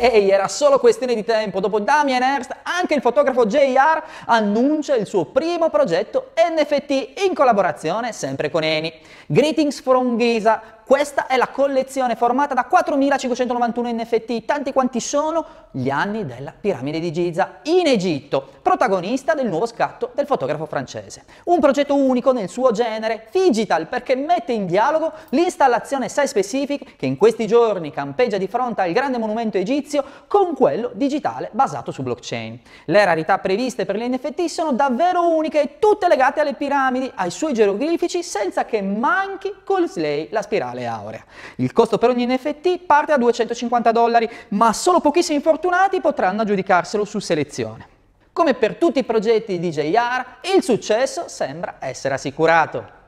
ehi, era solo questione di tempo. Dopo Damien Ernst, anche il fotografo JR annuncia il suo primo progetto NFT in collaborazione sempre con Eni. Greetings from Giza, questa è la collezione formata da 4.591 NFT, tanti quanti sono gli anni della piramide di Giza in Egitto, protagonista del nuovo scatto del fotografo francese. Un progetto unico nel suo genere, digital, perché mette in dialogo l'installazione Site Specific che in questi giorni campeggia di fronte al grande monumento egizio con quello digitale basato su blockchain. Le rarità previste per gli NFT sono davvero uniche e tutte legate alle piramidi, ai suoi geroglifici, senza che manchi col slay la spirale totale aurea. Il costo per ogni NFT parte da 250 dollari, ma solo pochissimi fortunati potranno aggiudicarselo su selezione. Come per tutti i progetti di JR, il successo sembra essere assicurato.